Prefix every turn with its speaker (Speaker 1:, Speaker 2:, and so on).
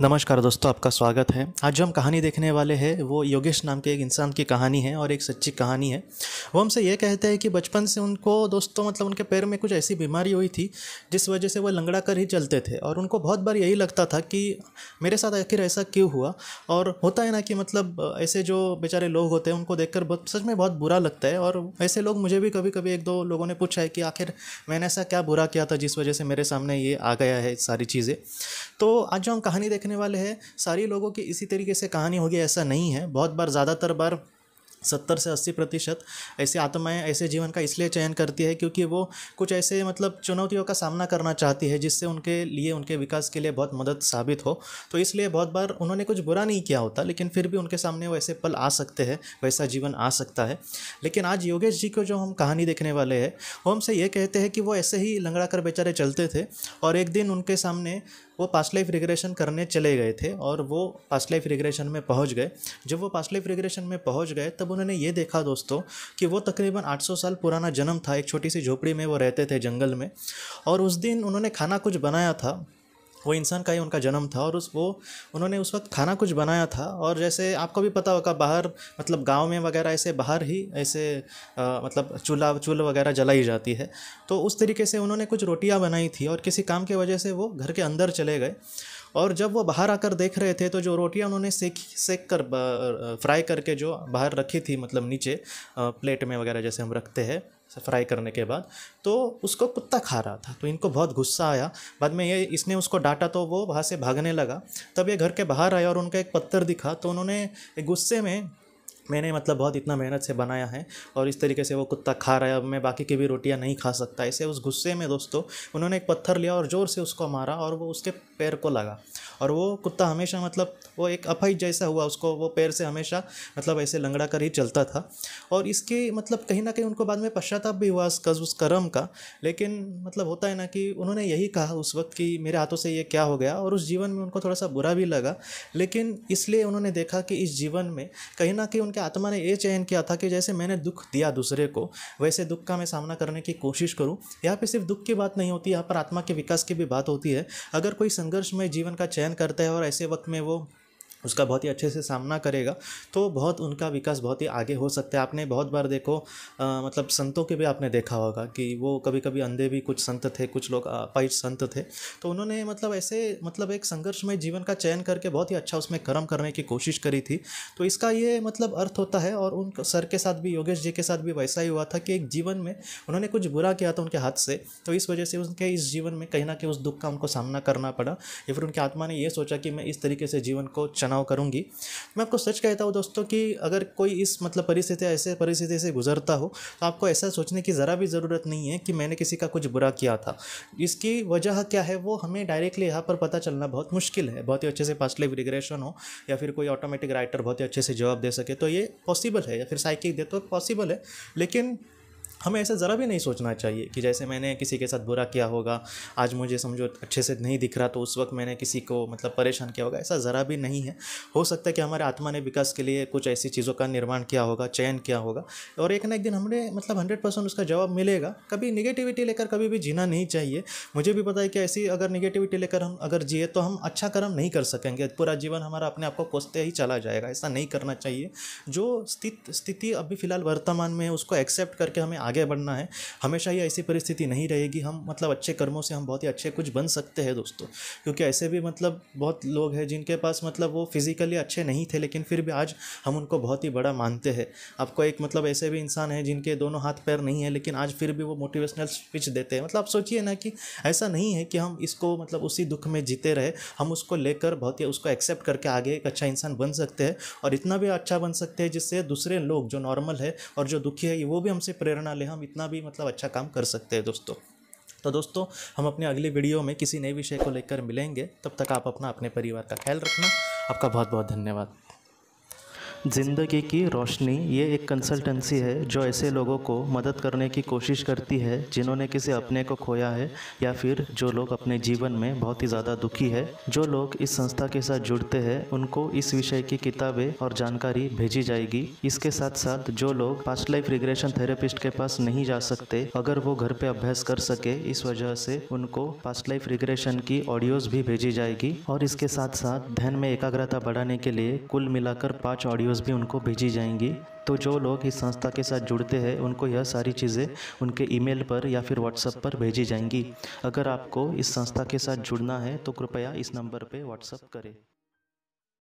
Speaker 1: नमस्कार दोस्तों आपका स्वागत है आज जो हम कहानी देखने वाले हैं वो योगेश नाम के एक इंसान की कहानी है और एक सच्ची कहानी है वो हमसे ये कहते हैं कि बचपन से उनको दोस्तों मतलब उनके पैर में कुछ ऐसी बीमारी हुई थी जिस वजह से वो लंगड़ा कर ही चलते थे और उनको बहुत बार यही लगता था कि मेरे साथ आखिर ऐसा क्यों हुआ और होता है ना कि मतलब ऐसे जो बेचारे लोग होते हैं उनको देख बहुत सच में बहुत बुरा लगता है और ऐसे लोग मुझे भी कभी कभी एक दो लोगों ने पूछा है कि आखिर मैंने ऐसा क्या बुरा किया था जिस वजह से मेरे सामने ये आ गया है सारी चीज़ें तो आज जो हम कहानी देखने देखने वाले हैं सारे लोगों की इसी तरीके से कहानी होगी ऐसा नहीं है बहुत बार ज़्यादातर बार सत्तर से अस्सी प्रतिशत ऐसी आत्माएं ऐसे जीवन का इसलिए चयन करती है क्योंकि वो कुछ ऐसे मतलब चुनौतियों का सामना करना चाहती है जिससे उनके लिए उनके विकास के लिए बहुत मदद साबित हो तो इसलिए बहुत बार उन्होंने कुछ बुरा नहीं किया होता लेकिन फिर भी उनके सामने वैसे पल आ सकते हैं वैसा जीवन आ सकता है लेकिन आज योगेश जी को जो हम कहानी देखने वाले हैं वो हमसे ये कहते हैं कि वो ऐसे ही लंगड़ा कर बेचारे चलते थे और एक दिन उनके सामने वो पास्ट लाइफ रिग्रेशन करने चले गए थे और वो पास्ट लाइफ रिग्रेशन में पहुंच गए जब वो पास्ट लाइफ रिग्रेशन में पहुंच गए तब उन्होंने ये देखा दोस्तों कि वो तकरीबन 800 साल पुराना जन्म था एक छोटी सी झोपड़ी में वो रहते थे जंगल में और उस दिन उन्होंने खाना कुछ बनाया था वो इंसान का ही उनका जन्म था और उस वो उन्होंने उस वक्त खाना कुछ बनाया था और जैसे आपको भी पता होगा बाहर मतलब गांव में वगैरह ऐसे बाहर ही ऐसे आ, मतलब चूल्हा चूल्ह वगैरह जलाई जाती है तो उस तरीके से उन्होंने कुछ रोटियां बनाई थी और किसी काम की वजह से वो घर के अंदर चले गए और जब वो बाहर आकर देख रहे थे तो जो रोटियां उन्होंने सेक सेक कर फ्राई करके जो बाहर रखी थी मतलब नीचे प्लेट में वगैरह जैसे हम रखते हैं फ्राई करने के बाद तो उसको कुत्ता खा रहा था तो इनको बहुत गुस्सा आया बाद में ये इसने उसको डांटा तो वो वहाँ से भागने लगा तब ये घर के बाहर आया और उनका एक पत्थर दिखा तो उन्होंने गुस्से में मैंने मतलब बहुत इतना मेहनत से बनाया है और इस तरीके से वो कुत्ता खा रहा है अब मैं बाकी की भी रोटियां नहीं खा सकता ऐसे उस गुस्से में दोस्तों उन्होंने एक पत्थर लिया और ज़ोर से उसको मारा और वो उसके पैर को लगा और वो कुत्ता हमेशा मतलब वो एक अफाई जैसा हुआ उसको वो पैर से हमेशा मतलब ऐसे लंगड़ा कर ही चलता था और इसके मतलब कहीं ना कहीं उनको बाद में पश्चाताप भी हुआ उस कर्म का लेकिन मतलब होता है ना कि उन्होंने यही कहा उस वक्त कि मेरे हाथों से ये क्या हो गया और उस जीवन में उनको थोड़ा सा बुरा भी लगा लेकिन इसलिए उन्होंने देखा कि इस जीवन में कहीं ना कहीं उनके कि आत्मा ने यह चयन किया था कि जैसे मैंने दुख दिया दूसरे को वैसे दुख का मैं सामना करने की कोशिश करूँ यहाँ पर सिर्फ दुख की बात नहीं होती यहाँ पर आत्मा के विकास की भी बात होती है अगर कोई संघर्ष में जीवन का चयन करता है और ऐसे वक्त में वो उसका बहुत ही अच्छे से सामना करेगा तो बहुत उनका विकास बहुत ही आगे हो सकता है आपने बहुत बार देखो आ, मतलब संतों के भी आपने देखा होगा कि वो कभी कभी अंधे भी कुछ संत थे कुछ लोग अपाहिज संत थे तो उन्होंने मतलब ऐसे मतलब एक संघर्षमय जीवन का चयन करके बहुत ही अच्छा उसमें कर्म करने की कोशिश करी थी तो इसका ये मतलब अर्थ होता है और उन सर के साथ भी योगेश जी के साथ भी वैसा ही हुआ था कि एक जीवन में उन्होंने कुछ बुरा किया था उनके हाथ से तो इस वजह से उनके इस जीवन में कहीं ना कहीं उस दुख का उनको सामना करना पड़ा या फिर उनकी आत्मा ने यह सोचा कि मैं इस तरीके से जीवन को चना चुनाव करूँगी मैं आपको सच कहता हूँ दोस्तों कि अगर कोई इस मतलब परिस्थिति ऐसे परिस्थिति से गुजरता हो तो आपको ऐसा सोचने की ज़रा भी ज़रूरत नहीं है कि मैंने किसी का कुछ बुरा किया था इसकी वजह क्या है वो हमें डायरेक्टली यहाँ पर पता चलना बहुत मुश्किल है बहुत ही अच्छे से पास्ट लाइफ रिग्रेशन हो या फिर कोई ऑटोमेटिक राइटर बहुत ही अच्छे से जवाब दे सके तो ये पॉसिबल है या फिर साइकिल दे तो पॉसिबल है लेकिन हमें ऐसा ज़रा भी नहीं सोचना चाहिए कि जैसे मैंने किसी के साथ बुरा किया होगा आज मुझे समझो अच्छे से नहीं दिख रहा तो उस वक्त मैंने किसी को मतलब परेशान किया होगा ऐसा ज़रा भी नहीं है हो सकता है कि हमारे आत्मा ने विकास के लिए कुछ ऐसी चीज़ों का निर्माण किया होगा चयन किया होगा और एक ना एक दिन हमने मतलब हंड्रेड परसेंट उसका जवाब मिलेगा कभी निगेटिविटी लेकर कभी भी जीना नहीं चाहिए मुझे भी पता है कि ऐसी अगर निगेटिविटी लेकर हम अगर जिए तो हम अच्छा कर्म नहीं कर सकेंगे पूरा जीवन हमारा अपने आप को कोसते ही चला जाएगा ऐसा नहीं करना चाहिए जो स्थित स्थिति अभी फ़िलहाल वर्तमान में है उसको एक्सेप्ट करके हमें आगे बढ़ना है हमेशा ही ऐसी परिस्थिति नहीं रहेगी हम मतलब अच्छे कर्मों से हम बहुत ही अच्छे कुछ बन सकते हैं दोस्तों क्योंकि ऐसे भी मतलब बहुत लोग हैं जिनके पास मतलब वो फिज़िकली अच्छे नहीं थे लेकिन फिर भी आज हम उनको बहुत ही बड़ा मानते हैं आपको एक मतलब ऐसे भी इंसान है जिनके दोनों हाथ पैर नहीं है लेकिन आज फिर भी वो मोटिवेशनल स्पीच देते हैं मतलब आप सोचिए ना कि ऐसा नहीं है कि हम इसको मतलब उसी दुख में जीते रहे हम उसको लेकर बहुत ही उसको एक्सेप्ट करके आगे एक अच्छा इंसान बन सकते हैं और इतना भी अच्छा बन सकते हैं जिससे दूसरे लोग जो नॉर्मल है और जो दुखी है वो भी हमसे प्रेरणा ले हम इतना भी मतलब अच्छा काम कर सकते हैं दोस्तों तो दोस्तों हम अपने अगले वीडियो में किसी नए विषय को लेकर मिलेंगे तब तक आप अपना अपने परिवार का ख्याल रखना आपका बहुत बहुत धन्यवाद ज़िंदगी की रोशनी ये एक कंसल्टेंसी है जो ऐसे लोगों को मदद करने की कोशिश करती है जिन्होंने किसी अपने को खोया है या फिर जो लोग अपने जीवन में बहुत ही ज़्यादा दुखी है जो लोग इस संस्था के साथ जुड़ते हैं उनको इस विषय की किताबें और जानकारी भेजी जाएगी इसके साथ साथ जो लोग पास्ट लाइफ रिग्रेशन थेरेपिस्ट के पास नहीं जा सकते अगर वो घर पे अभ्यास कर सके इस वजह से उनको पास्ट लाइफ रिग्रेशन की ऑडियोज भी भेजी जाएगी और इसके साथ साथ ध्यान में एकाग्रता बढ़ाने के लिए कुल मिलाकर पाँच ऑडियो वीडियोस भी उनको भेजी जाएंगी तो जो लोग इस संस्था के साथ जुड़ते हैं उनको यह सारी चीज़ें उनके ईमेल पर या फिर व्हाट्सएप पर भेजी जाएंगी अगर आपको इस संस्था के साथ जुड़ना है तो कृपया इस नंबर पर व्हाट्सअप करें